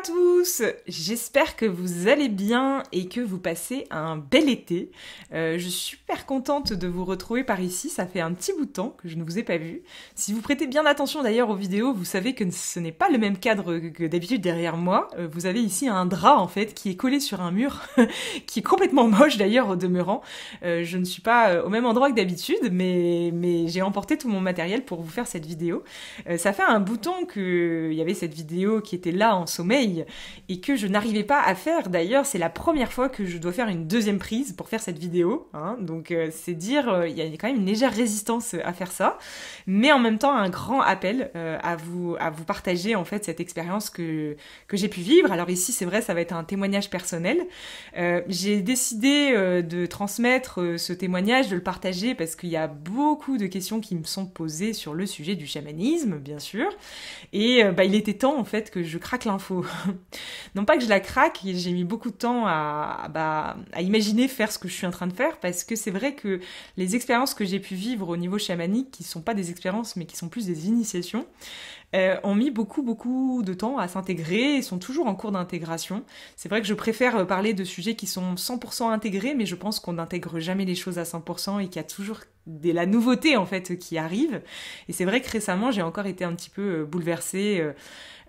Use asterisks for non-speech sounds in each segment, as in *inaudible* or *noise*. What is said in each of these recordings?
tous J'espère que vous allez bien et que vous passez un bel été. Euh, je suis super contente de vous retrouver par ici, ça fait un petit bout de temps que je ne vous ai pas vu. Si vous prêtez bien attention d'ailleurs aux vidéos, vous savez que ce n'est pas le même cadre que d'habitude derrière moi. Euh, vous avez ici un drap en fait qui est collé sur un mur, *laughs* qui est complètement moche d'ailleurs au demeurant. Euh, je ne suis pas au même endroit que d'habitude, mais, mais j'ai emporté tout mon matériel pour vous faire cette vidéo. ça fait un bouton il y avait cette vidéo qui était là en sommeil et que je n'arrivais pas à faire. D'ailleurs, c'est la première fois que je dois faire une deuxième prise pour faire cette vidéo. Hein. Donc euh, c'est dire, euh, il y a quand même une légère résistance à faire ça, mais en même temps un grand appel euh, à, vous, à vous partager en fait cette expérience que, j'ai pu vivre. Alors ici, c'est vrai, ça va être un témoignage personnel. j'ai décidé de transmettre ce témoignage, de le partager parce qu'il y a beaucoup de questions qui me sont posées sur le sujet du chamanisme, bien sûr. Et bah, il était temps en fait que je craque l'info. *laughs* non pas que je la craque, j'ai mis beaucoup de temps bah, à, imaginer faire ce que je suis en train de faire parce que c'est vrai que les expériences que j'ai pu vivre au niveau chamanique, qui sont pas des expériences mais qui sont plus des initiations, euh, ont mis beaucoup beaucoup de temps à s'intégrer et sont toujours en cours d'intégration. C'est vrai que je préfère parler de sujets qui sont 100% intégrés, mais je pense qu'on n'intègre jamais les choses à 100% et qu'il y a toujours de la nouveauté en fait qui arrive. Et c'est vrai que récemment j'ai encore été un petit peu euh, bouleversée. Euh,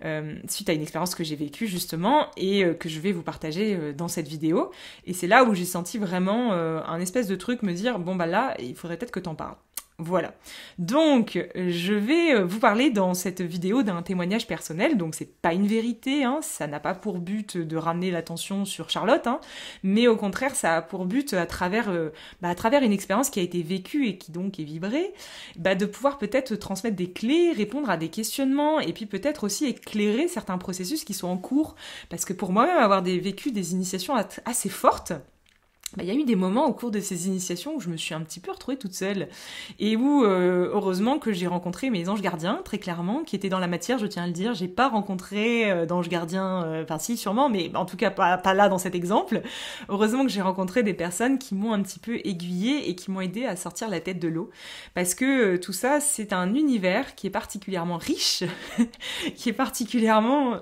euh, suite à une expérience que j'ai vécue justement et euh, que je vais vous partager euh, dans cette vidéo. Et c'est là où j'ai senti vraiment un espèce de truc me dire bon bah là il faudrait peut-être que t'en parles. Voilà. Donc, je vais euh, vous parler dans cette vidéo d'un témoignage personnel, donc c'est pas une vérité, hein. ça n'a pas pour but de ramener l'attention sur Charlotte, hein. mais au contraire, ça a pour but, à travers, euh, bah, à travers une expérience qui a été vécue et qui donc est vibrée, bah, de pouvoir peut-être transmettre des clés, répondre à des questionnements, et puis peut-être aussi éclairer certains processus qui sont en cours, parce que pour moi-même, avoir vécu des initiations assez fortes, bah, il y a eu des moments au cours de ces initiations où je me suis un petit peu retrouvée toute seule et où euh, heureusement que j'ai rencontré mes anges gardiens très clairement qui étaient dans la matière je tiens à le dire j'ai pas rencontré euh, d'anges gardiens euh, enfin si sûrement mais en tout cas pas, pas là dans cet exemple heureusement que j'ai rencontré des personnes qui m'ont un petit peu aiguillée et qui m'ont aidé à sortir la tête de l'eau parce que tout ça c'est un univers qui est particulièrement riche *laughs* qui est particulièrement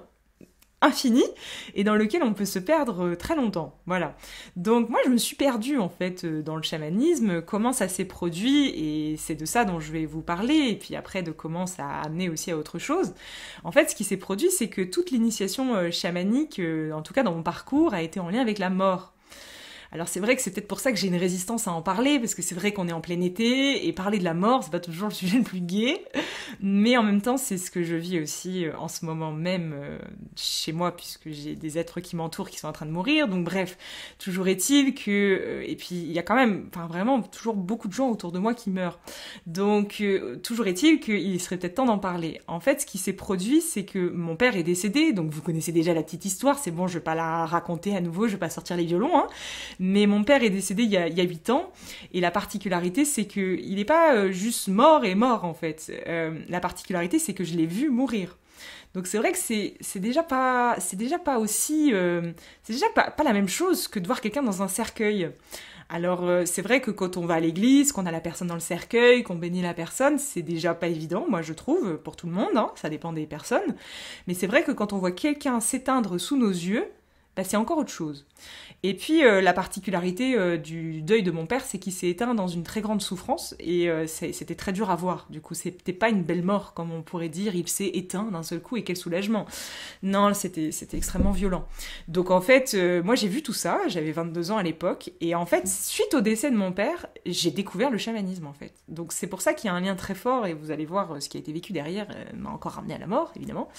infini et dans lequel on peut se perdre euh, très longtemps. Voilà. Donc moi je me suis perdue en fait euh, dans le chamanisme, comment ça s'est produit et c'est de ça dont je vais vous parler et puis après de comment ça a amené aussi à autre chose. En fait ce qui s'est produit c'est que toute l'initiation euh, chamanique, en tout cas dans mon parcours, a été en lien avec la mort. Alors c'est vrai que c'est peut-être pour ça que j'ai une résistance à en parler, parce que c'est vrai qu'on est en plein été, et parler de la mort, c'est pas toujours le *laughs* sujet le plus gai, mais en même temps c'est ce que je vis aussi euh, en ce moment même euh, chez moi, puisque j'ai des êtres qui m'entourent qui sont en train de mourir, donc bref, toujours est-il que... Euh, et puis il y a quand même, enfin vraiment, toujours beaucoup de gens autour de moi qui meurent. Donc toujours est-il qu'il serait peut-être temps d'en parler. En fait, ce qui s'est produit, c'est que mon père est décédé, donc vous connaissez déjà la petite histoire, c'est bon, je vais pas la raconter à nouveau, je vais pas sortir les violons, hein. Mais mon père est décédé il y a, huit 8 ans, et la particularité, c'est qu'il n'est pas euh, juste mort et mort, en fait. Euh, la particularité, c'est que je l'ai vu mourir. Donc c'est vrai que c'est déjà pas c'est déjà pas aussi euh, c'est déjà pas, la même chose que de voir quelqu'un dans un cercueil. Alors c'est vrai que quand on va à l'église, qu'on a la personne dans le cercueil, qu'on bénit la personne, c'est déjà pas évident, moi je trouve, pour tout le monde, hein. ça dépend des personnes. Mais c'est vrai que quand on voit quelqu'un s'éteindre sous nos yeux, bah, c'est encore autre chose. Et puis euh, la particularité euh, du deuil de mon père, c'est qu'il s'est éteint dans une très grande souffrance et euh, c'était très dur à voir. Du coup, c'était pas une belle mort comme on pourrait dire. Il s'est éteint d'un seul coup et quel soulagement. Non, c'était extrêmement violent. Donc en fait, moi j'ai vu tout ça. J'avais 22 ans à l'époque et en fait, suite au décès de mon père, j'ai découvert le chamanisme en fait. Donc c'est pour ça qu'il y a un lien très fort et vous allez voir ce qui a été vécu derrière m'a encore ramené à la mort évidemment.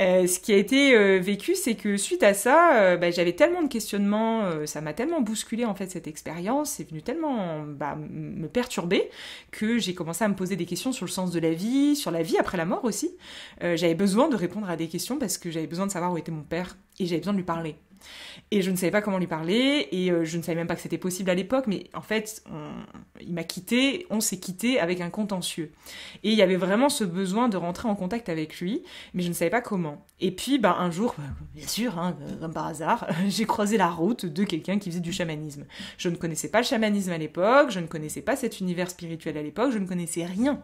ce qui a été vécu, c'est que suite à ça, bah, j'avais tellement de questionnements euh, ça m'a tellement bousculé en fait cette expérience, c'est venu tellement bah, me perturber que j'ai commencé à me poser des questions sur le sens de la vie, sur la vie après la mort aussi. Euh, j'avais besoin de répondre à des questions parce que j'avais besoin de savoir où était mon père et j'avais besoin de lui parler. Et je ne savais pas comment lui parler, et euh, je ne savais même pas que c'était possible à l'époque, mais en fait, il m'a quitté, on s'est quitté avec un contentieux. Et il y avait vraiment ce besoin de rentrer en contact avec lui, mais je ne savais pas comment. Et puis, bah, un jour, bah, bien sûr, hein, comme par hasard, *laughs* j'ai croisé la route de quelqu'un qui faisait du chamanisme. Je ne connaissais pas le chamanisme à l'époque, je ne connaissais pas cet univers spirituel à l'époque, je ne connaissais rien.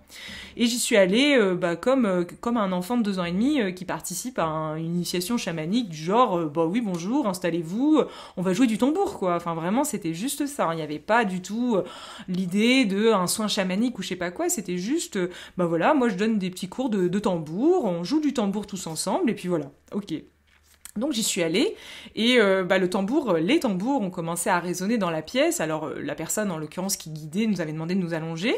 Et j'y suis allée euh, bah, comme, euh, comme un enfant de deux ans et demi euh, qui participe à une initiation chamanique du genre, bah oui, bonjour, installez-vous, on va jouer du tambour, quoi. Enfin, vraiment, c'était juste ça. Hein. Il n'y avait pas du tout l'idée de un soin chamanique ou je sais pas quoi. C'était juste, bah voilà, moi je donne des petits cours de, de tambour, on joue du tambour tous ensemble, et puis voilà, ok. Donc j'y suis allée et euh, bah, le tambour, euh, les tambours ont commencé à résonner dans la pièce. Alors euh, la personne en l'occurrence qui guidait nous avait demandé de nous allonger.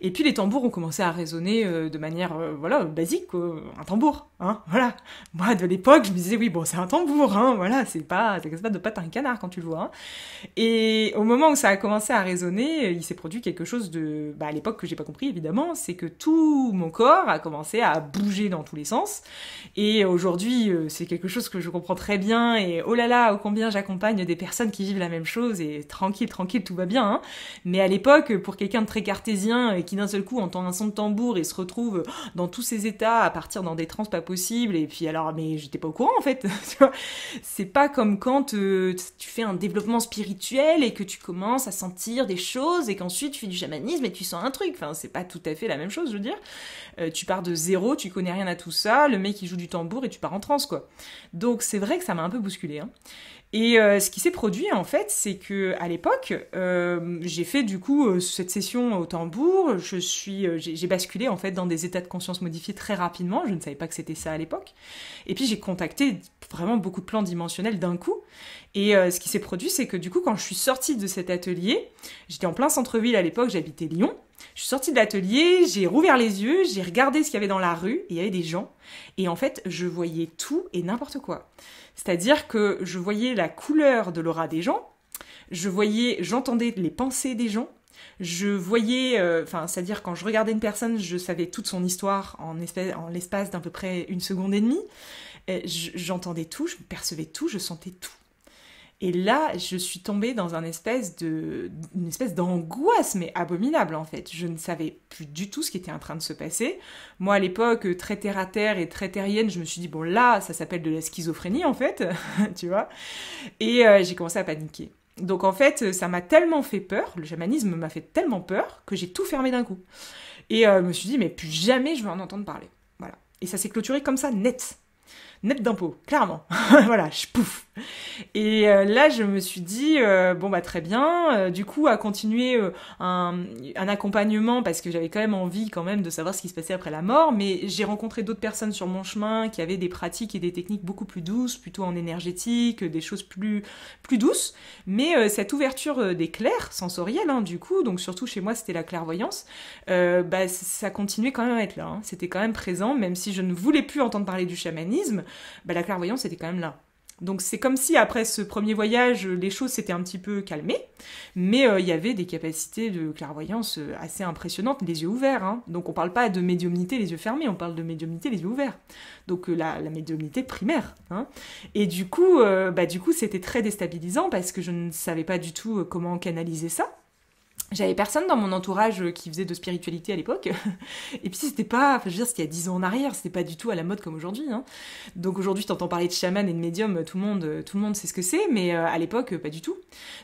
Et puis les tambours ont commencé à résonner euh, de manière, euh, voilà, basique, un tambour, hein, voilà. Moi, de l'époque, je me disais, oui, bon, c'est un tambour, hein, voilà, c'est pas, c'est pas de pâte à un canard quand tu le vois. Hein. Et au moment où ça a commencé à résonner, il s'est produit quelque chose de, bah, à l'époque que j'ai pas compris, évidemment, c'est que tout mon corps a commencé à bouger dans tous les sens. Et aujourd'hui, euh, c'est quelque chose que je comprends très bien, et oh là là, ô oh, combien j'accompagne des personnes qui vivent la même chose, et tranquille, tranquille, tout va bien, hein. Mais à l'époque, pour quelqu'un de très cartésien, qui d'un seul coup entend un son de tambour et se retrouve dans tous ses états, à partir dans des trans pas possibles, et puis alors, mais j'étais pas au courant en fait, *laughs* c'est pas comme quand euh, tu fais un développement spirituel et que tu commences à sentir des choses, et qu'ensuite tu fais du chamanisme et tu sens un truc, enfin c'est pas tout à fait la même chose, je veux dire, euh, tu pars de zéro, tu connais rien à tout ça, le mec il joue du tambour et tu pars en trans. quoi. Donc c'est vrai que ça m'a un peu bousculé. Hein. Et euh, ce qui s'est produit en fait, c'est que à l'époque, j'ai fait du coup cette session au tambour, suis, euh, j'ai basculé en fait dans des états de conscience modifiés très rapidement. Je ne savais pas que c'était ça à l'époque. Et puis j'ai contacté vraiment beaucoup de plans dimensionnels d'un coup. Et euh, ce qui s'est produit, c'est que du coup, quand je suis sortie de cet atelier, j'étais en plein centre-ville à l'époque, j'habitais Lyon. Je suis sortie de l'atelier, j'ai rouvert les yeux, j'ai regardé ce qu'il y avait dans la rue, et il y avait des gens. Et en fait, je voyais tout et n'importe quoi. C'est-à-dire que je voyais la couleur de l'aura des gens, je voyais, j'entendais les pensées des gens, je voyais, euh, enfin, c'est-à-dire quand je regardais une personne, je savais toute son histoire en, en l'espace d'à peu près une seconde et demie. j'entendais tout, je percevais tout, je sentais tout. Et là, je suis tombée dans un espèce de, une espèce d'angoisse, mais abominable en fait. Je ne savais plus du tout ce qui était en train de se passer. Moi, à l'époque, très terre à terre et très terrienne, je me suis dit, bon là, ça s'appelle de la schizophrénie en fait, *laughs* tu vois. Et euh, j'ai commencé à paniquer. Donc en fait, ça m'a tellement fait peur, le jamanisme m'a fait tellement peur que j'ai tout fermé d'un coup. Et euh, je me suis dit, mais plus jamais je vais en entendre parler. Voilà. Et ça s'est clôturé comme ça, net. Net d'impôts, clairement. *laughs* voilà, je pouf et euh, là, je me suis dit, euh, bon, bah très bien, euh, du coup, à continuer un, accompagnement, parce que j'avais quand même envie quand même de savoir ce qui se passait après la mort, mais j'ai rencontré d'autres personnes sur mon chemin qui avaient des pratiques et des techniques beaucoup plus douces, plutôt en énergétique, des choses plus, plus douces. Mais cette ouverture des clairs sensoriels, hein, du coup, donc surtout chez moi c'était la clairvoyance, bah, ça continuait quand même à être là. Hein. C'était quand même présent, même si je ne voulais plus entendre parler du chamanisme, bah, la clairvoyance était quand même là. Donc c'est comme si après ce premier voyage, les choses s'étaient un petit peu calmées, mais euh, il y avait des capacités de clairvoyance euh, assez impressionnantes, les yeux ouverts. Hein. Donc on parle pas de médiumnité les yeux fermés, on parle de médiumnité les yeux ouverts. Donc euh, la, médiumnité primaire. Hein. Et du coup, bah, du coup c'était très déstabilisant parce que je ne savais pas du tout comment canaliser ça j'avais personne dans mon entourage qui faisait de spiritualité à l'époque. *laughs* Et puis c'était pas, enfin je veux dire, c'était il y a dix ans en arrière, c'était pas du tout à la mode comme aujourd'hui. Hein. Donc aujourd'hui, tu t'entends parler de chaman et de médium, tout le monde, tout le monde sait ce que c'est, mais euh, à l'époque, pas du tout.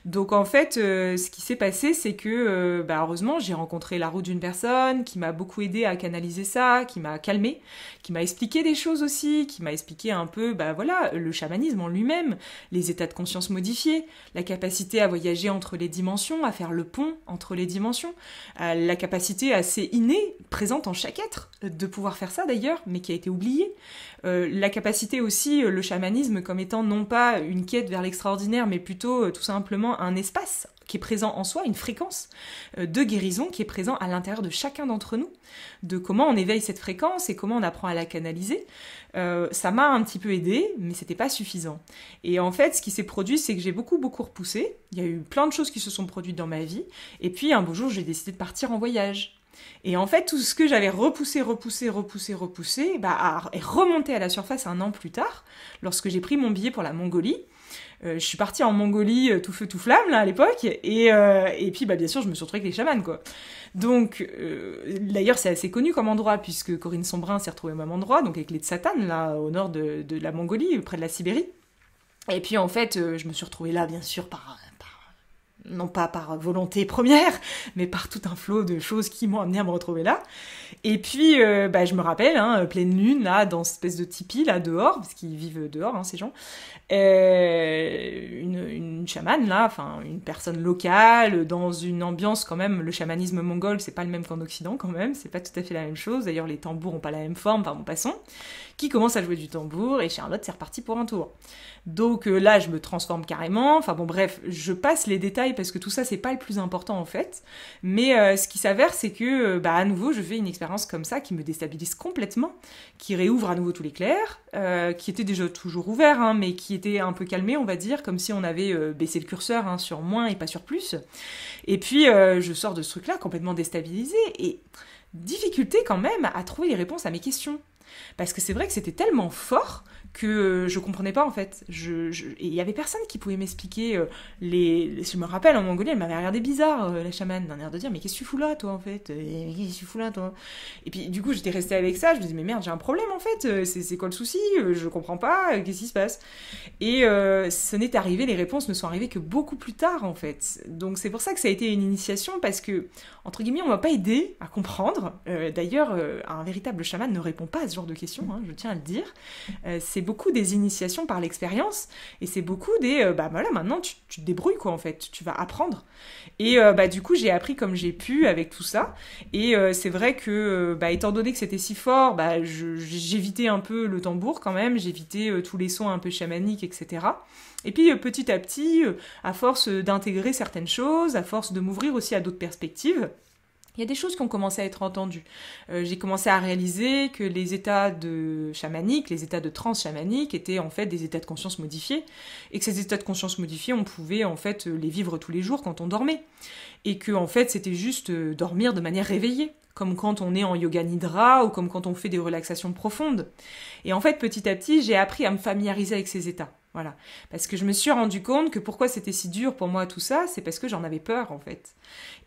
Donc en fait, euh, ce qui s'est passé, c'est que, euh, bah, heureusement, j'ai rencontré la route d'une personne qui m'a beaucoup aidé à canaliser ça, qui m'a calmé, qui m'a expliqué des choses aussi, qui m'a expliqué un peu, bah voilà, le chamanisme en lui-même, les états de conscience modifiés, la capacité à voyager entre les dimensions, à faire le pont entre les dimensions, euh, la capacité assez innée, présente en chaque être, euh, de pouvoir faire ça d'ailleurs, mais qui a été oubliée, euh, la capacité aussi, le chamanisme comme étant non pas une quête vers l'extraordinaire, mais plutôt tout simplement un espace, qui est présent en soi, une fréquence euh, de guérison qui est présent à l'intérieur de chacun d'entre nous, de comment on éveille cette fréquence et comment on apprend à la canaliser. Euh, ça m'a un petit peu aidé, mais c'était pas suffisant. Et en fait, ce qui s'est produit, c'est que j'ai beaucoup beaucoup repoussé. Il y a eu plein de choses qui se sont produites dans ma vie. Et puis un beau jour, j'ai décidé de partir en voyage. Et en fait, tout ce que j'avais repoussé, repoussé, repoussé, repoussé, bah, est remonté à la surface un an plus tard, lorsque j'ai pris mon billet pour la Mongolie. Euh, je suis partie en Mongolie euh, tout feu tout flamme là à l'époque et, euh, et puis bah bien sûr je me suis retrouvée avec les chamans quoi. Donc, d'ailleurs, c'est assez connu comme endroit, puisque Corinne Sombrin s'est retrouvée au même endroit, donc avec les Satan là, au nord de, la Mongolie, près de la Sibérie. Et puis, en fait, je me suis retrouvée là, bien sûr, par non pas par volonté première, mais par tout un flot de choses qui m'ont amené à me retrouver là. Et puis, euh, bah, je me rappelle, hein, pleine lune, là, dans cette espèce de tipi, là, dehors, parce qu'ils vivent dehors, hein, ces gens, euh, une, chamane, là, enfin, une personne locale, dans une ambiance quand même, le chamanisme mongol, c'est pas le même qu'en Occident, quand même, c'est pas tout à fait la même chose, d'ailleurs, les tambours ont pas la même forme, par mon passant, qui commence à jouer du tambour, et Charlotte, c'est reparti pour un tour. Donc euh, là, je me transforme carrément. Enfin bon, bref, je passe les détails parce que tout ça, c'est pas le plus important en fait. Mais euh, ce qui s'avère, c'est que, euh, bah, à nouveau, je fais une expérience comme ça qui me déstabilise complètement, qui réouvre à nouveau tout l'éclair, clairs qui était déjà toujours ouvert, hein, mais qui était un peu calmé, on va dire, comme si on avait baissé le curseur hein, sur moins et pas sur plus. Et puis, je sors de ce truc-là complètement déstabilisé et difficulté quand même à trouver les réponses à mes questions. Parce que c'est vrai que c'était tellement fort que euh, je comprenais pas en fait. Je, Et il y avait personne qui pouvait m'expliquer euh, les... Je me rappelle en Mongolie, elle m'avait regardé bizarre, euh, la chamane, d'un air de dire mais qu'est-ce que tu fous là toi en fait Qu'est-ce que là toi Et puis du coup j'étais restée avec ça, je me disais mais merde j'ai un problème en fait, c'est quoi le souci Je comprends pas, qu'est-ce qui se passe Et ce n'est arrivé, les réponses ne sont arrivées que beaucoup plus tard en fait. Donc c'est pour ça que ça a été une initiation parce que entre guillemets on m'a pas aidé à comprendre. D'ailleurs un véritable chaman ne répond pas à ce genre de questions, hein, je tiens à le dire. c'est beaucoup des initiations par l'expérience, et c'est beaucoup des, euh, bah voilà, maintenant tu, te débrouilles quoi en fait, tu vas apprendre. Et euh, bah du coup j'ai appris comme j'ai pu avec tout ça, et euh, c'est vrai que, bah, étant donné que c'était si fort, bah j'évitais un peu le tambour quand même, j'évitais tous les sons un peu chamaniques, etc. Et puis petit à petit, à force d'intégrer certaines choses, à force de m'ouvrir aussi à d'autres perspectives, il y a des choses qui ont commencé à être entendues. Euh, j'ai commencé à réaliser que les états de chamanique, les états de trans chamanique étaient en fait des états de conscience modifiés, et que ces états de conscience modifiés, on pouvait en fait les vivre tous les jours quand on dormait, et que en fait c'était juste euh, dormir de manière réveillée, comme quand on est en yoga nidra ou comme quand on fait des relaxations profondes. Et en fait, petit à petit, j'ai appris à me familiariser avec ces états. Voilà. Parce que je me suis rendu compte que pourquoi c'était si dur pour moi tout ça, c'est parce que j'en avais peur en fait.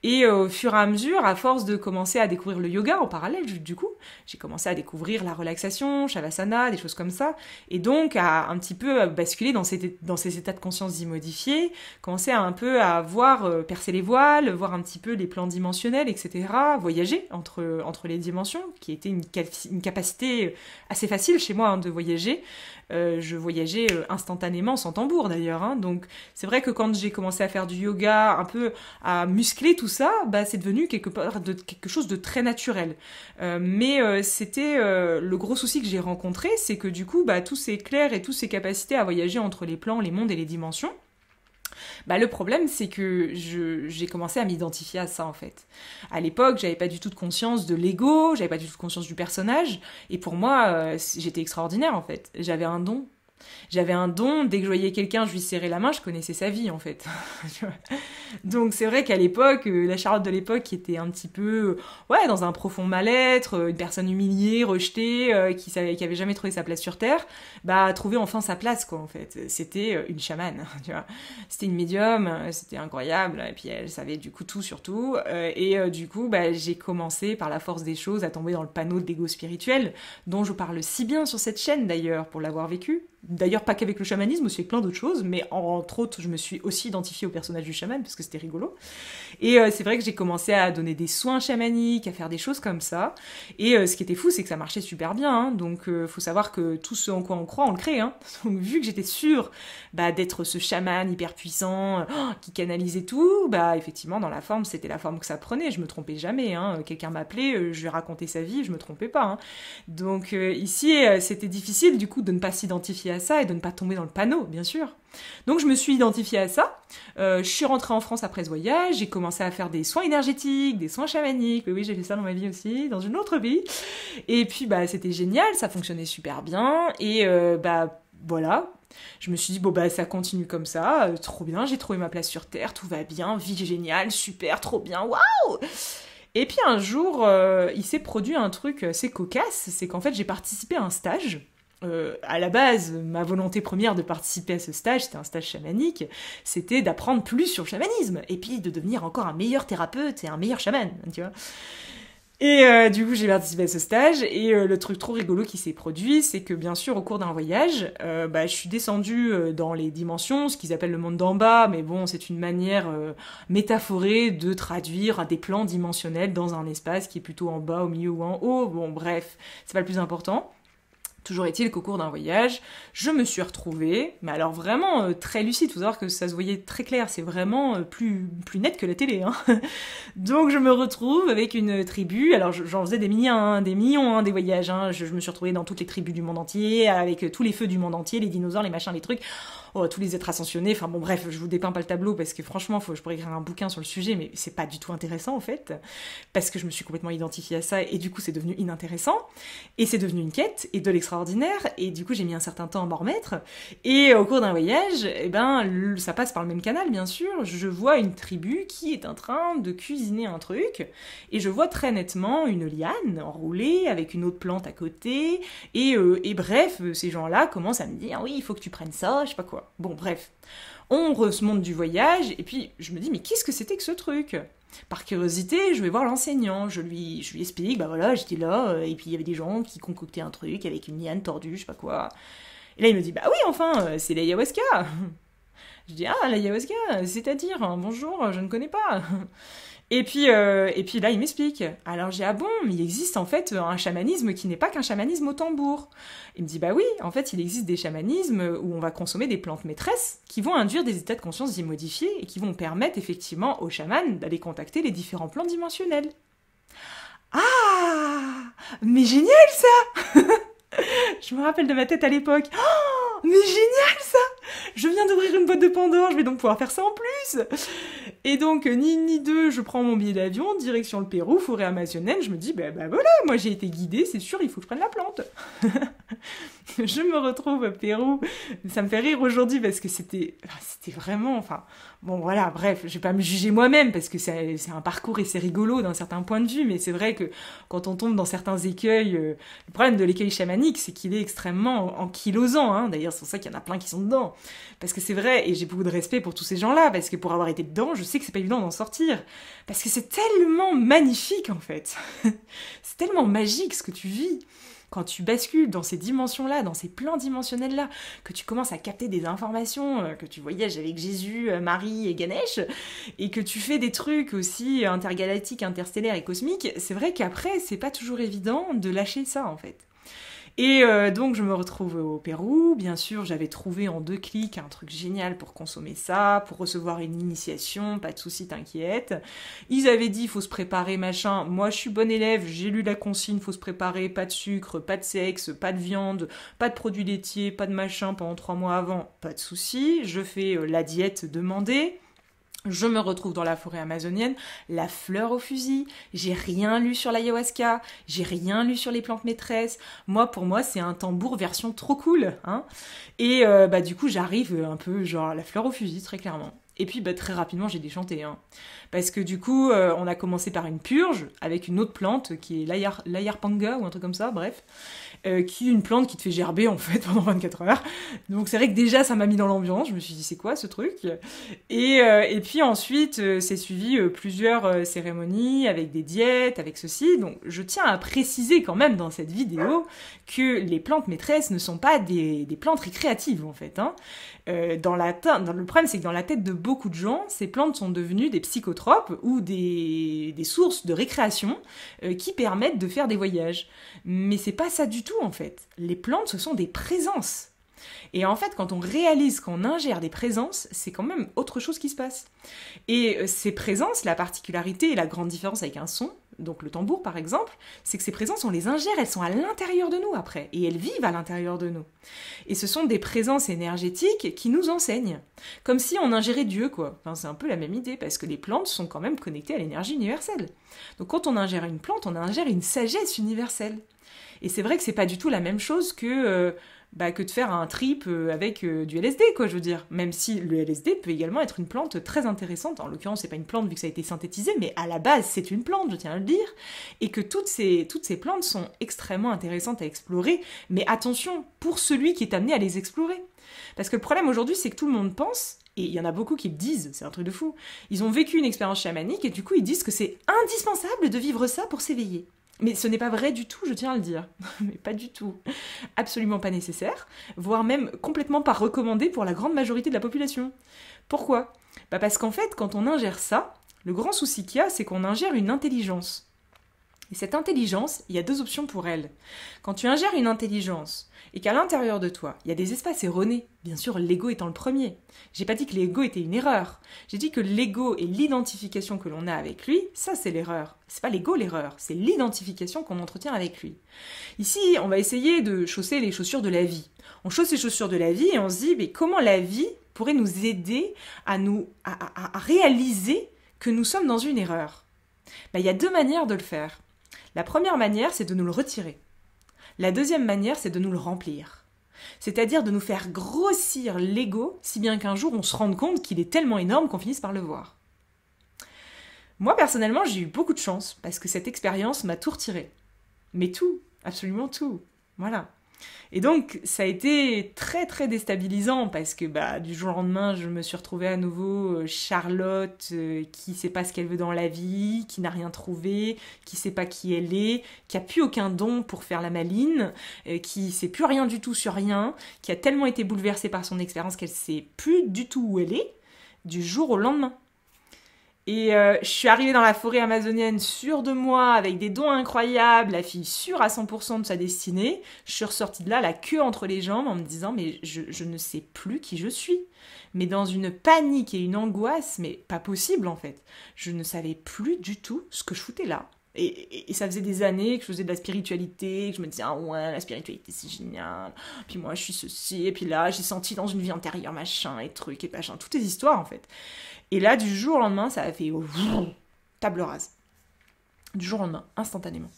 Et euh, au fur et à mesure, à force de commencer à découvrir le yoga en parallèle, du coup, j'ai commencé à découvrir la relaxation, shavasana, des choses comme ça. Et donc à un petit peu basculer dans ces, états de conscience immodifiés, commencer à un peu à voir euh, percer les voiles, voir un petit peu les plans dimensionnels, etc. Voyager entre, les dimensions, qui était une, capacité assez facile chez moi hein, de voyager. Euh, je voyageais euh, instantanément sans tambour d'ailleurs. Hein. Donc c'est vrai que quand j'ai commencé à faire du yoga, un peu à muscler tout ça, bah, c'est devenu quelque part de, quelque chose de très naturel. Euh, mais c'était le gros souci que j'ai rencontré, c'est que du coup, bah, tous ces clairs et toutes ces capacités à voyager entre les plans, les mondes et les dimensions, bah, le problème, c'est que j'ai commencé à m'identifier à ça, en fait. À l'époque, j'avais pas du tout de conscience de l'ego, j'avais pas du tout de conscience du personnage, et pour moi, euh, j'étais extraordinaire, en fait. J'avais un don j'avais un don, dès que je voyais quelqu'un, je lui serrais la main, je connaissais sa vie en fait. *laughs* Donc c'est vrai qu'à l'époque, euh, la Charlotte de l'époque qui était un petit peu euh, ouais, dans un profond mal-être, euh, une personne humiliée, rejetée, qui savait qui avait jamais trouvé sa place sur terre, bah trouver enfin sa place quoi en fait. C'était une chamane, *laughs* C'était une médium, c'était incroyable et puis elle savait du coup tout sur tout et du coup, bah j'ai commencé par la force des choses à tomber dans le panneau de l'ego spirituel dont je parle si bien sur cette chaîne d'ailleurs pour l'avoir vécu D'ailleurs, pas qu'avec le chamanisme, aussi avec plein d'autres choses, mais entre autres, je me suis aussi identifiée au personnage du chaman parce que c'était rigolo. Et euh, c'est vrai que j'ai commencé à donner des soins chamaniques, à faire des choses comme ça. Et euh, ce qui était fou, c'est que ça marchait super bien. Hein. Donc, il euh, faut savoir que tout ce en quoi on croit, on le crée. Hein. *laughs* Donc, vu que j'étais sûre bah, d'être ce chaman hyper puissant oh, qui canalisait tout, bah effectivement, dans la forme, c'était la forme que ça prenait. Je me trompais jamais. Hein. Quelqu'un m'appelait, je lui racontais sa vie, je me trompais pas. Donc ici, c'était difficile du coup de ne pas s'identifier ça et de ne pas tomber dans le panneau, bien sûr. Donc je me suis identifiée à ça. Euh, je suis rentrée en France après ce voyage, j'ai commencé à faire des soins énergétiques, des soins chamaniques. Oui, oui, j'ai fait ça dans ma vie aussi, dans une autre vie. Et puis bah c'était génial, ça fonctionnait super bien et euh, bah voilà. Je me suis dit, bon bah ça continue comme ça, euh, trop bien, j'ai trouvé ma place sur Terre, tout va bien, vie géniale, super, trop bien, waouh Et puis un jour, il s'est produit un truc assez cocasse, c'est qu'en fait j'ai participé à un stage euh, à la base, ma volonté première de participer à ce stage, c'était un stage chamanique, c'était d'apprendre plus sur le chamanisme et puis de devenir encore un meilleur thérapeute et un meilleur chaman, tu vois. Et euh, du coup, j'ai participé à ce stage et euh, le truc trop rigolo qui s'est produit, c'est que bien sûr, au cours d'un voyage, bah, je suis descendue dans les dimensions, ce qu'ils appellent le monde d'en bas, mais bon, c'est une manière métaphorée de traduire des plans dimensionnels dans un espace qui est plutôt en bas, au milieu ou en haut. Bon, bref, c'est pas le plus important. Toujours est-il qu'au cours d'un voyage, je me suis retrouvée, mais alors vraiment euh, très lucide, vous savoir que ça se voyait très clair, c'est vraiment euh, plus, plus net que la télé. Hein. *laughs* Donc je me retrouve avec une tribu, alors j'en faisais des millions, hein, des millions, hein, des voyages, je, je me suis retrouvée dans toutes les tribus du monde entier, avec tous les feux du monde entier, les dinosaures, les machins, les trucs. Oh, tous les êtres ascensionnés. Enfin bon, bref, je vous dépeins pas le tableau parce que franchement, faut, je pourrais écrire un bouquin sur le sujet, mais c'est pas du tout intéressant en fait, parce que je me suis complètement identifiée à ça et du coup, c'est devenu inintéressant. Et c'est devenu une quête et de l'extraordinaire. Et du coup, j'ai mis un certain temps à m'en remettre. Et au cours d'un voyage, eh ben, ça passe par le même canal, bien sûr. Je vois une tribu qui est en train de cuisiner un truc et je vois très nettement une liane enroulée avec une autre plante à côté. Et, euh, et bref, ces gens-là commencent à me dire oui, il faut que tu prennes ça, je sais pas quoi. Bon, bref. On remonte du voyage, et puis je me dis, mais qu'est-ce que c'était que ce truc par curiosité, je vais voir l'enseignant, je lui, je lui explique, bah voilà, j'étais là, euh, et puis il y avait des gens qui concoctaient un truc avec une liane tordue, je sais pas quoi. Et là, il me dit, bah oui, enfin, euh, c'est l'ayahuasca. *laughs* Je dis, ah, l'ayahuasca, c'est-à-dire, hein, bonjour, je ne connais pas. *laughs* Et puis, euh, et puis là, il m'explique. Alors j'ai ah bon, mais il existe en fait un chamanisme qui n'est pas qu'un chamanisme au tambour. Il me dit bah oui, en fait il existe des chamanismes où on va consommer des plantes maîtresses qui vont induire des états de conscience immodifiés et qui vont permettre effectivement aux chaman d'aller contacter les différents plans dimensionnels. Ah Mais génial ça *laughs* Je me rappelle de ma tête à l'époque. Oh, mais génial ça Je viens d'ouvrir une boîte de Pandore, je vais donc pouvoir faire ça en plus et donc, euh, ni ni deux, je prends mon billet d'avion, direction le Pérou, forêt amazonienne, je me dis, ben voilà, moi j'ai été guidée, c'est sûr, il faut que je prenne la plante. *laughs* je me retrouve au Pérou, ça me fait rire aujourd'hui parce que c'était, c'était vraiment, enfin, Bon voilà, bref, je vais pas me juger moi-même parce que c'est un parcours et c'est rigolo d'un certain point de vue, mais c'est vrai que quand on tombe dans certains écueils, euh, le problème de l'écueil chamanique, c'est qu'il est extrêmement ankylosant. Hein. D'ailleurs, c'est pour ça qu'il y en a plein qui sont dedans. Parce que c'est vrai, et j'ai beaucoup de respect pour tous ces gens-là, parce que pour avoir été dedans, je sais que c'est pas évident d'en sortir. Parce que c'est tellement magnifique en fait. *laughs* c'est tellement magique ce que tu vis quand tu bascules dans ces dimensions-là, dans ces plans dimensionnels-là, que tu commences à capter des informations, euh, que tu voyages avec Jésus, euh, Marie et Ganesh, et que tu fais des trucs aussi intergalactiques, interstellaires et cosmiques, c'est vrai qu'après, c'est pas toujours évident de lâcher ça en fait. Et euh, donc je me retrouve au Pérou. Bien sûr, j'avais trouvé en deux clics un truc génial pour consommer ça, pour recevoir une initiation, pas de souci, t'inquiète. Ils avaient dit faut se préparer, machin. Moi, je suis bonne élève, j'ai lu la consigne, faut se préparer, pas de sucre, pas de sexe, pas de viande, pas de produits laitiers, pas de machin pendant trois mois avant, pas de souci. Je fais euh, la diète demandée. Je me retrouve dans la forêt amazonienne, la fleur au fusil, j'ai rien lu sur l'ayahuasca, j'ai rien lu sur les plantes maîtresses. Moi, pour moi, c'est un tambour version trop cool, hein. Et euh, bah du coup, j'arrive un peu genre la fleur au fusil, très clairement. Et puis bah, très rapidement, j'ai déchanté. Hein. Parce que du coup, euh, on a commencé par une purge avec une autre plante qui est l'ayarpanga ou un truc comme ça, bref. Euh, qui est une plante qui te fait gerber en fait *laughs* pendant 24 heures. Donc c'est vrai que déjà, ça m'a mis dans l'ambiance. Je me suis dit, c'est quoi ce truc et, euh, puis ensuite, c'est suivi plusieurs cérémonies avec des diètes, avec ceci. Donc je tiens à préciser quand même dans cette vidéo que les plantes maîtresses ne sont pas des, des plantes récréatives en fait. Hein. Euh, dans le problème, c'est que dans la tête de beaucoup de gens, ces plantes sont devenues des psychotropes ou des, sources de récréation euh, qui permettent de faire des voyages. Mais c'est pas ça du tout en fait. Les plantes, ce sont des présences. Et en fait, quand on réalise qu'on ingère des présences, c'est quand même autre chose qui se passe. Et euh, ces présences, la particularité et la grande différence avec un son, donc le tambour par exemple, c'est que ces présences, on les ingère, elles sont à l'intérieur de nous après, et elles vivent à l'intérieur de nous. Et ce sont des présences énergétiques qui nous enseignent, comme si on ingérait Dieu, quoi. c'est un peu la même idée, parce que les plantes sont quand même connectées à l'énergie universelle. Donc quand on ingère une plante, on ingère une sagesse universelle. Et c'est vrai que c'est pas du tout la même chose que euh, bah, que de faire un trip euh, avec euh, du LSD, quoi, je veux dire. Même si le LSD peut également être une plante très intéressante. En l'occurrence, c'est pas une plante vu que ça a été synthétisé, mais à la base, c'est une plante, je tiens à le dire. Et que toutes ces, toutes ces plantes sont extrêmement intéressantes à explorer. Mais attention, pour celui qui est amené à les explorer. Parce que le problème aujourd'hui, c'est que tout le monde pense, et il y en a beaucoup qui le disent, c'est un truc de fou, ils ont vécu une expérience chamanique et du coup ils disent que c'est indispensable de vivre ça pour s'éveiller. Mais ce n'est pas vrai du tout, je tiens à le dire. *laughs* Mais pas du tout. Absolument pas nécessaire, voire même complètement pas recommandé pour la grande majorité de la population. Pourquoi bah Parce qu'en fait, quand on ingère ça, le grand souci qu'il y a, c'est qu'on ingère une intelligence. Et cette intelligence, il y a deux options pour elle. Quand tu ingères une intelligence et qu'à l'intérieur de toi, il y a des espaces erronés, bien sûr l'ego étant le premier. J'ai pas dit que l'ego était une erreur. J'ai dit que l'ego et l'identification que l'on a avec lui, ça c'est l'erreur. C'est pas l'ego l'erreur, c'est l'identification qu'on entretient avec lui. Ici, on va essayer de chausser les chaussures de la vie. On chausse les chaussures de la vie et on se dit mais comment la vie pourrait nous aider à nous à, réaliser que nous sommes dans une erreur. Ben, il y a deux manières de le faire. La première manière, c'est de nous le retirer. La deuxième manière, c'est de nous le remplir. C'est-à-dire de nous faire grossir l'ego, si bien qu'un jour on se rende compte qu'il est tellement énorme qu'on finisse par le voir. Moi personnellement, j'ai eu beaucoup de chance parce que cette expérience m'a tout retiré. Mais tout, absolument tout. Voilà. Et donc, ça a été très très déstabilisant parce que bah, du jour au lendemain, je me suis retrouvée à nouveau euh, Charlotte euh, qui sait pas ce qu'elle veut dans la vie, qui n'a rien trouvé, qui sait pas qui elle est, qui a plus aucun don pour faire la maline, euh, qui sait plus rien du tout sur rien, qui a tellement été bouleversée par son expérience qu'elle sait plus du tout où elle est du jour au lendemain. Et euh, je suis arrivée dans la forêt amazonienne sûre de moi, avec des dons incroyables, la fille sûre à 100% de sa destinée. Je suis ressortie de là, la queue entre les jambes, en me disant mais je, je, ne sais plus qui je suis. Mais dans une panique et une angoisse, mais pas possible en fait. Je ne savais plus du tout ce que je foutais là. Et, ça faisait des années que je faisais de la spiritualité, que je me disais, ah ouais, la spiritualité c'est génial. Puis moi je suis ceci, et puis là j'ai senti dans une vie antérieure machin et truc et machin, toutes les histoires en fait. Et là du jour au lendemain ça a fait *sniffs* table rase. Du jour au lendemain, instantanément.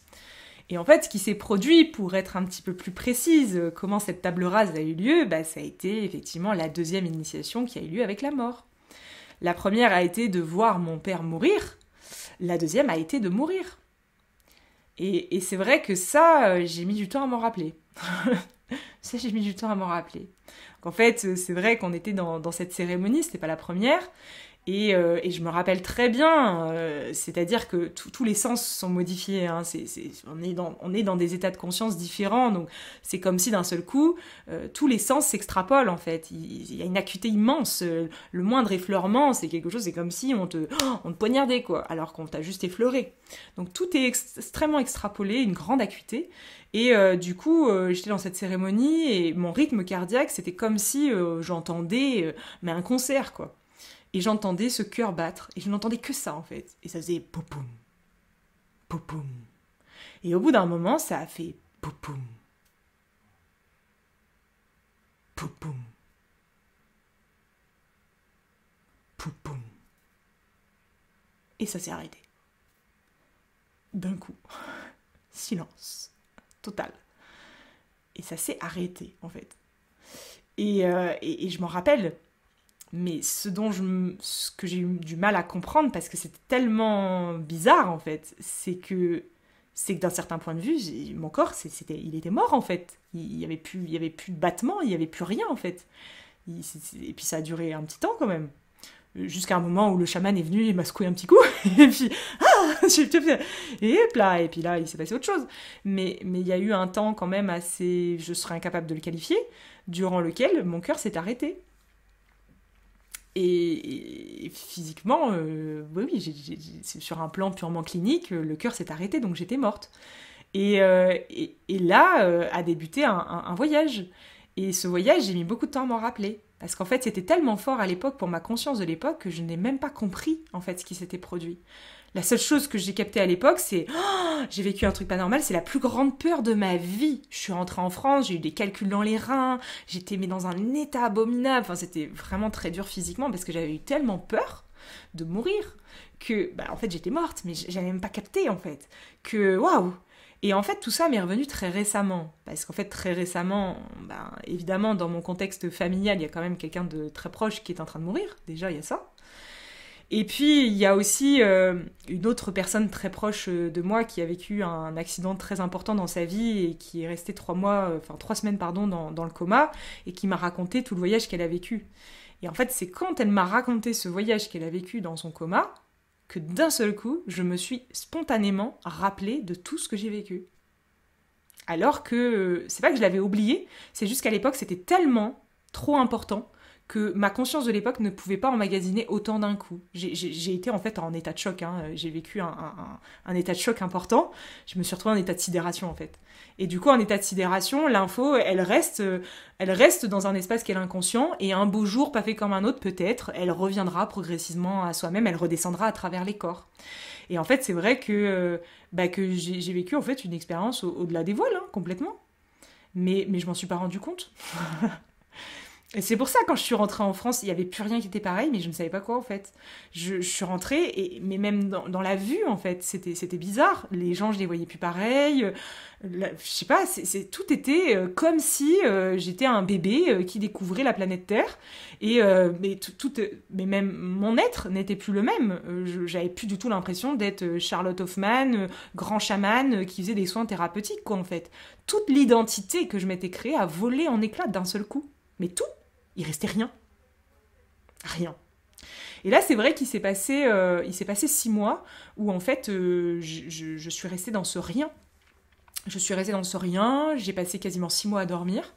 Et en fait, ce qui s'est produit, pour être un petit peu plus précise, euh, comment cette table rase a eu lieu, bah, ça a été effectivement la deuxième initiation qui a eu lieu avec la mort. La première a été de voir mon père mourir, la deuxième a été de mourir. Et, c'est vrai que euh, *laughs* ça, j'ai mis du temps à m'en rappeler. ça, j'ai mis du temps à m'en rappeler. En fait, euh, c'est vrai qu'on était dans, cette cérémonie, c'était pas la première, euh, et, je me rappelle très bien, euh, c'est-à-dire que tous les sens sont modifiés. Hein. on, est dans, des états de conscience différents, donc c'est comme si d'un seul coup, euh, tous les sens s'extrapolent en fait. Il, y a une acuité immense. Le moindre effleurement, c'est quelque chose, c'est comme si *gasps* on te, poignardait, quoi, alors qu'on t'a juste effleuré. Donc tout est extrêmement extrapolé, une grande acuité. Et du coup, j'étais dans cette cérémonie et mon rythme cardiaque, c'était comme si j'entendais mais un concert, quoi. Et j'entendais ce cœur battre, et je n'entendais que ça en fait. Et ça faisait Pou poum. » Et au bout d'un moment, ça a fait poum. Pou poum. » Et ça s'est arrêté. D'un coup, *laughs* silence total. Et ça s'est arrêté en fait. Et, euh, et je m'en rappelle, mais ce dont je, ce que j'ai eu du mal à comprendre, parce que c'était tellement bizarre en fait, c'est que c'est que d'un certain point de vue, mon corps, c'était, il était mort en fait. Il n'y avait plus, il y avait plus de battements il n'y avait plus rien en fait. et puis ça a duré un petit temps quand même, euh, jusqu'à un moment où le chaman est venu, et m'a secoué un petit coup, *laughs* et puis ah, *laughs* et là, et puis là, il s'est passé autre chose. Mais mais il y a eu un temps quand même assez, je serais incapable de le qualifier, durant lequel mon cœur s'est arrêté et, physiquement, euh, oui, sur un plan purement clinique, euh, le cœur s'est arrêté, donc j'étais morte. Et, euh, là a débuté un, voyage. Et ce voyage, j'ai mis beaucoup de temps à m'en rappeler. Parce qu'en fait, c'était tellement fort à l'époque pour ma conscience de l'époque que je n'ai même pas compris en fait ce qui s'était produit. La seule chose que j'ai captée à l'époque, c'est oh, j'ai vécu un truc pas normal, c'est la plus grande peur de ma vie. Je suis rentrée en France, j'ai eu des calculs dans les reins, j'étais mais dans un état abominable. Enfin, c'était vraiment très dur physiquement parce que j'avais eu tellement peur de mourir que, bah, en fait, j'étais morte, mais j'avais même pas capté en fait que waouh. Et en fait, tout ça m'est revenu très récemment. Parce qu'en fait, très récemment, bah, évidemment, dans mon contexte familial, il y a quand même quelqu'un de très proche qui est en train de mourir. Déjà, il y a ça. Et puis, il y a aussi euh, une autre personne très proche euh, de moi qui a vécu un accident très important dans sa vie et qui est restée trois mois, euh, enfin trois semaines, pardon, dans, le coma et qui m'a raconté tout le voyage qu'elle a vécu. Et en fait, c'est quand elle m'a raconté ce voyage qu'elle a vécu dans son coma que d'un seul coup, je me suis spontanément rappelé de tout ce que j'ai vécu. Alors que c'est pas que je l'avais oublié, c'est juste qu'à l'époque, c'était tellement trop important que ma conscience de l'époque ne pouvait pas emmagasiner autant d'un coup. J'ai été en fait en état de choc, hein. euh, j'ai vécu un, état de choc important, je me suis retrouvée en état de sidération en fait. Et du coup, en état de sidération, l'info, elle reste, euh, elle reste dans un espace est inconscient et un beau jour, pas fait comme un autre peut-être, elle reviendra progressivement à soi-même, elle redescendra à travers les corps. Et en fait, c'est vrai que, euh, bah, que j'ai vécu en fait une expérience au-delà des voiles, hein, complètement. Mais, mais je m'en suis pas rendu compte. *laughs* Et c'est pour ça, quand je suis rentrée en France, il n'y avait plus rien qui était pareil, mais je ne savais pas quoi, en fait. Je, suis rentrée, et, mais même dans, la vue, en fait, c'était, c'était bizarre. Les gens, je les voyais plus pareil. Je je sais pas, c'est, tout était euh, comme si euh, j'étais un bébé euh, qui découvrait la planète Terre. Et mais, tout, mais même mon être n'était plus le même. j'avais plus du tout l'impression d'être Charlotte Hoffman, grand chaman, qui faisait des soins thérapeutiques, quoi, en fait. Toute l'identité que je m'étais créée a volé en éclats d'un seul coup. Mais tout il restait rien. Rien. Et là, c'est vrai qu'il s'est passé, euh, il s'est passé six mois où en fait, euh, je, je, suis restée dans ce rien. Je suis restée dans ce rien. J'ai passé quasiment six mois à dormir.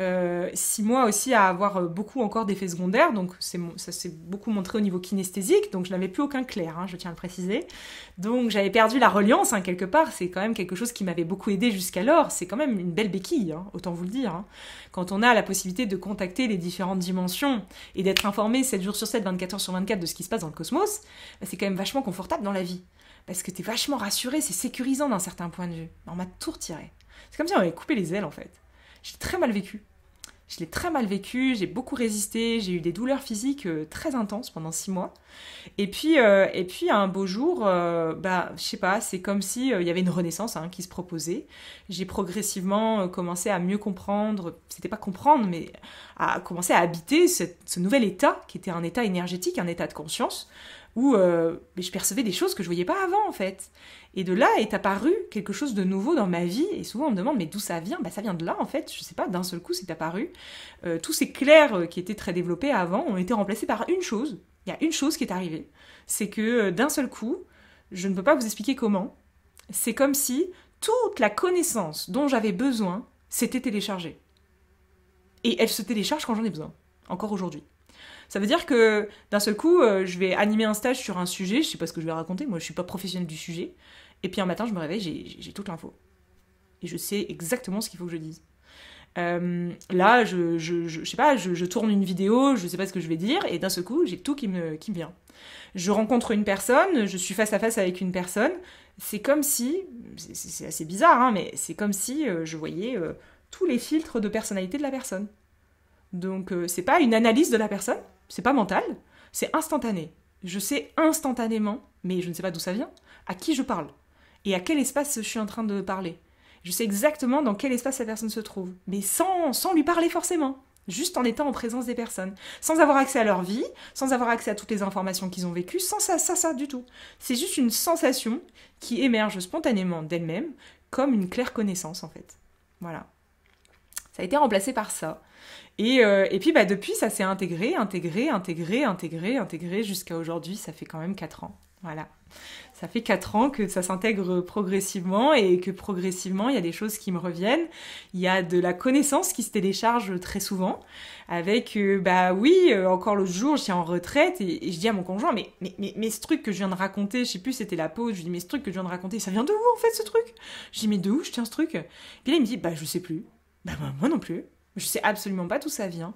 Euh, six mois aussi à avoir euh, beaucoup encore d'effets secondaires, donc ça s'est beaucoup montré au niveau kinesthésique, donc je n'avais plus aucun clair, hein, je tiens à le préciser. Donc j'avais perdu la reliance hein, quelque part, c'est quand même quelque chose qui m'avait beaucoup aidé jusqu'alors, c'est quand même une belle béquille, hein, autant vous le dire. Hein. Quand on a la possibilité de contacter les différentes dimensions et d'être informé 7 jours sur 7, 24 heures sur 24 de ce qui se passe dans le cosmos, bah, c'est quand même vachement confortable dans la vie. Parce que t'es vachement rassuré, c'est sécurisant d'un certain point de vue. On m'a tout retiré. C'est comme si on avait coupé les ailes en fait l'ai très mal vécu. Je l'ai très mal vécu, j'ai beaucoup résisté, j'ai eu des douleurs physiques euh, très intenses pendant six mois. Et puis, euh, et puis un beau jour, euh, bah, je sais pas, c'est comme s'il il y avait une renaissance hein, qui se proposait. J'ai progressivement commencé à mieux comprendre, c'était pas comprendre, mais à commencer à habiter ce, ce nouvel état qui était un état énergétique, un état de conscience où je percevais des choses que je voyais pas avant en fait. Et de là est apparu quelque chose de nouveau dans ma vie. Et souvent on me demande mais d'où ça vient Bah ça vient de là en fait. Je sais pas. D'un seul coup c'est apparu. Euh, tous ces clairs euh, qui étaient très développés avant ont été remplacés par une chose. Il y a une chose qui est arrivée, c'est que euh, d'un seul coup, je ne peux pas vous expliquer comment. C'est comme si toute la connaissance dont j'avais besoin s'était téléchargée. Et elle se télécharge quand j'en ai besoin. Encore aujourd'hui. Ça veut dire que d'un seul coup, je vais animer un stage sur un sujet, je sais pas ce que je vais raconter, moi je suis pas professionnelle du sujet, et puis un matin, je me réveille, j'ai toute l'info. Et je sais exactement ce qu'il faut que je dise. Euh, là, je, je, sais pas, je, tourne une vidéo, je sais pas ce que je vais dire, et d'un seul coup, j'ai tout qui me, qui vient. Je rencontre une personne, je suis face à face avec une personne, c'est comme si, c'est assez bizarre, hein, mais c'est comme si euh, je voyais euh, tous les filtres de personnalité de la personne. Donc, c'est pas une analyse de la personne, c'est pas mental, c'est instantané. Je sais instantanément, mais je ne sais pas d'où ça vient, à qui je parle et à quel espace je suis en train de parler. Je sais exactement dans quel espace la personne se trouve, mais sans, sans lui parler forcément, juste en étant en présence des personnes, sans avoir accès à leur vie, sans avoir accès à toutes les informations qu'ils ont vécues, sans ça, ça, ça du tout. C'est juste une sensation qui émerge spontanément d'elle-même, comme une claire connaissance en fait. Voilà. Ça a été remplacé par ça. Et, euh, et puis bah, depuis, ça s'est intégré, intégré, intégré, intégré, intégré, jusqu'à aujourd'hui, ça fait quand même 4 ans. Voilà ça fait quatre ans que ça s'intègre progressivement et que progressivement, il y a des choses qui me reviennent. Il y a de la connaissance qui se télécharge très souvent avec, euh, bah oui, euh, encore l'autre jour, j'étais en retraite et, je dis à mon conjoint, mais, mais, mais, ce truc que je viens de raconter, je sais plus, c'était la pause, je lui dis, mais ce truc que je viens de raconter, ça vient de où en fait ce truc Je dis, mais de où je tiens ce truc Et là, il me dit, bah je sais plus. bah moi non plus. Je sais absolument pas d'où ça vient.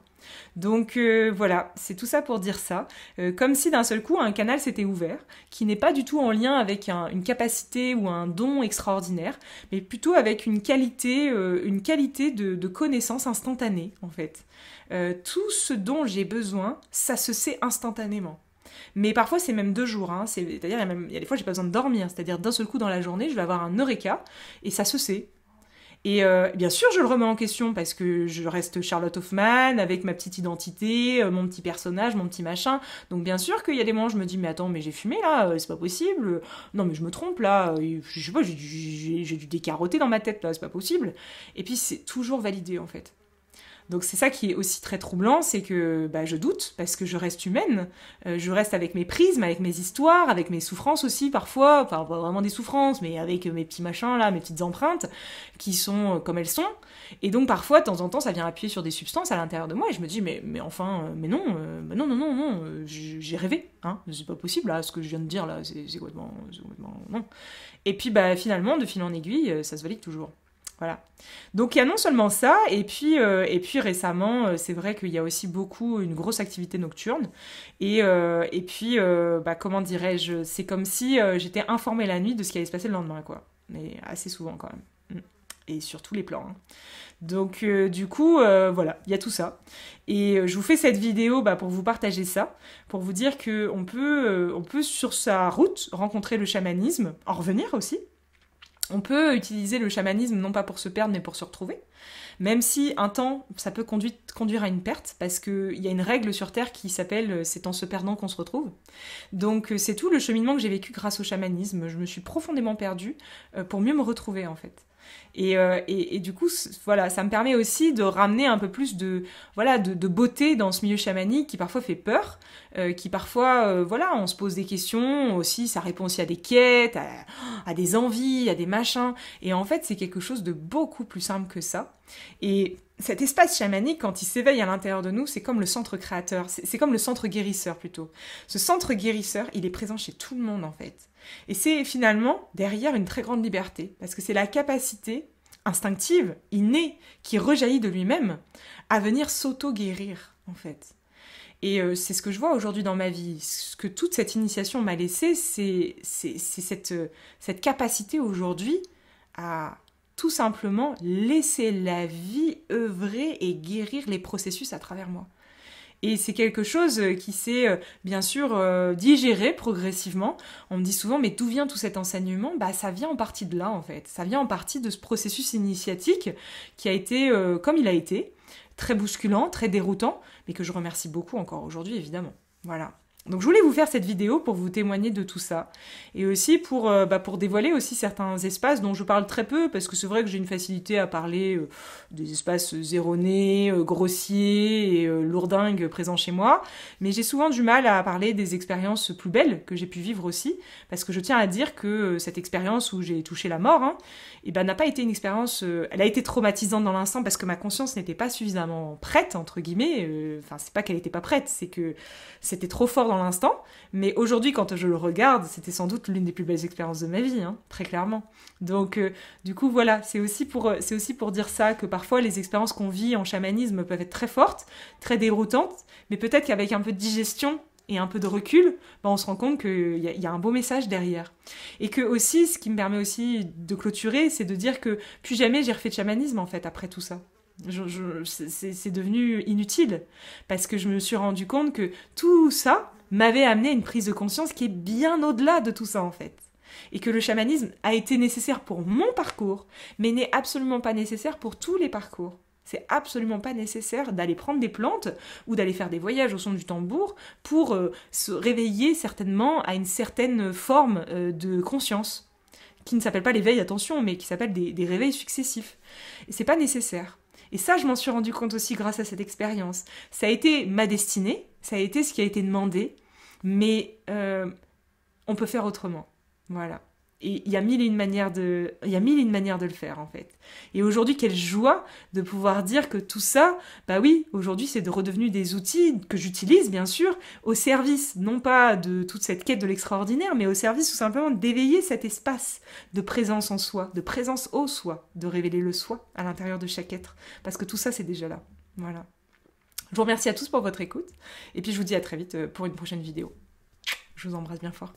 Donc euh, voilà, c'est tout ça pour dire ça. Euh, comme si d'un seul coup un canal s'était ouvert, qui n'est pas du tout en lien avec une capacité ou un don extraordinaire, mais plutôt avec une qualité, euh, une qualité de, connaissance instantanée en fait. tout ce dont j'ai besoin, ça se sait instantanément. Mais parfois, c'est même deux jours. Hein. C'est-à-dire, il, y, a des fois, j'ai pas besoin de dormir. C'est-à-dire, d'un seul coup dans la journée, je vais avoir un eureka et ça se sait. Et euh, bien sûr, je le remets en question parce que je reste Charlotte Hoffman avec ma petite identité, euh, mon petit personnage, mon petit machin. Donc bien sûr qu'il y a des moments où je me dis mais attends, mais j'ai fumé là, euh, c'est pas possible. Non mais je me trompe là, je sais pas, j'ai dû décaroter dans ma tête là, c'est pas possible. Et puis c'est toujours validé en fait. Donc c'est ça qui est aussi très troublant, c'est que bah, je doute parce que je reste humaine, euh, je reste avec mes prismes, avec mes histoires, avec mes souffrances aussi parfois, enfin pas vraiment des souffrances, mais avec mes petits machins là, mes petites empreintes qui sont euh, comme elles sont. Et donc parfois, de temps en temps, ça vient appuyer sur des substances à l'intérieur de moi et je me dis mais, mais enfin, euh, mais non, non, non, non, j'ai rêvé, hein, c'est pas possible là, ce que je viens de dire là, c'est complètement, non. Et puis bah finalement, de fil en aiguille, ça se valide toujours. Voilà. Donc il y a non seulement ça, et puis, euh, et puis récemment, euh, c'est vrai qu'il y a aussi beaucoup une grosse activité nocturne. Et, euh, puis, bah, comment dirais-je, c'est comme si j'étais informée la nuit de ce qui allait se passer le lendemain, quoi. Mais assez souvent quand même. Mm. Et sur tous les plans. Hein. Donc du coup, voilà, il y a tout ça. Et je vous fais cette vidéo bah, pour vous partager ça, pour vous dire qu'on peut, on peut sur sa route rencontrer le chamanisme, en revenir aussi, on peut utiliser le chamanisme non pas pour se perdre mais pour se retrouver, même si un temps ça peut conduire, à une perte parce qu'il y a une règle sur Terre qui s'appelle euh, c'est en se perdant qu'on se retrouve. Donc euh, c'est tout le cheminement que j'ai vécu grâce au chamanisme. Je me suis profondément perdue euh, pour mieux me retrouver en fait. Euh, et, et, du coup, voilà, ça me permet aussi de ramener un peu plus de, voilà, de, beauté dans ce milieu chamanique qui parfois fait peur, euh, qui parfois, euh, voilà, on se pose des questions aussi, ça répond aussi à des quêtes, à, à des envies, à des machins. Et en fait, c'est quelque chose de beaucoup plus simple que ça. Et cet espace chamanique, quand il s'éveille à l'intérieur de nous, c'est comme le centre créateur, c'est comme le centre guérisseur plutôt. Ce centre guérisseur, il est présent chez tout le monde en fait. Et c'est finalement derrière une très grande liberté, parce que c'est la capacité instinctive, innée, qui rejaillit de lui-même, à venir s'auto-guérir en fait. Et euh, c'est ce que je vois aujourd'hui dans ma vie. Ce que toute cette initiation m'a laissé, c'est euh, cette capacité aujourd'hui à, tout simplement laisser la vie œuvrer et guérir les processus à travers moi. Et c'est quelque chose qui s'est euh, bien sûr euh, digéré progressivement. On me dit souvent, mais d'où vient tout cet enseignement Bah, ça vient en partie de là en fait. Ça vient en partie de ce processus initiatique qui a été euh, comme il a été, très bousculant, très déroutant, mais que je remercie beaucoup encore aujourd'hui évidemment. Voilà. Donc je voulais vous faire cette vidéo pour vous témoigner de tout ça et aussi pour, euh, bah, pour dévoiler aussi certains espaces dont je parle très peu parce que c'est vrai que j'ai une facilité à parler euh, des espaces erronés, euh, grossiers et lourdingues présents chez moi, mais j'ai souvent du mal à parler des expériences plus belles que j'ai pu vivre aussi parce que je tiens à dire que cette expérience où j'ai touché la mort, hein, eh ben n'a pas été une expérience, elle a été traumatisante dans l'instant parce que ma conscience n'était pas suffisamment prête entre guillemets. Enfin c'est pas qu'elle n'était pas prête, c'est que c'était trop fort dans l'instant, mais aujourd'hui, quand je le regarde, c'était sans doute l'une des plus belles expériences de ma vie, hein, très clairement. Donc, euh, du coup, voilà, c'est aussi, pour, euh, c'est aussi pour dire ça, que parfois les expériences qu'on vit en chamanisme peuvent être très fortes, très déroutantes, mais peut-être qu'avec un peu de digestion, et un peu de recul, bah, on se rend compte qu'il y, y, a un beau message derrière. Et que aussi, ce qui me permet aussi de clôturer, c'est de dire que plus jamais j'ai refait de chamanisme en fait après tout ça. je, c'est devenu inutile parce que je me suis rendu compte que tout ça, m'avait amené à une prise de conscience qui est bien au-delà de tout ça en fait. Et que le chamanisme a été nécessaire pour mon parcours, mais n'est absolument pas nécessaire pour tous les parcours. C'est absolument pas nécessaire d'aller prendre des plantes ou d'aller faire des voyages au son du tambour pour euh, se réveiller certainement à une certaine forme euh, de conscience, qui ne s'appelle pas l'éveil, attention, mais qui s'appelle des, des réveils successifs. Et c'est pas nécessaire. Et ça, je m'en suis rendu compte aussi grâce à cette expérience. Ça a été ma destinée, ça a été ce qui a été demandé, mais euh, on peut faire autrement. Voilà. Et il y a mille et une manières de, il y mille une de le faire en fait. Et aujourd'hui, quelle joie de pouvoir dire que tout ça, bah oui, aujourd'hui c'est de redevenu des outils que j'utilise bien sûr au service, non pas de toute cette quête de l'extraordinaire, mais au service tout simplement d'éveiller cet espace de présence en soi, de présence au soi, de révéler le soi à l'intérieur de chaque être, parce que tout ça c'est déjà là. Voilà. Je vous remercie à tous pour votre écoute, et puis je vous dis à très vite euh, pour une prochaine vidéo. Je vous embrasse bien fort.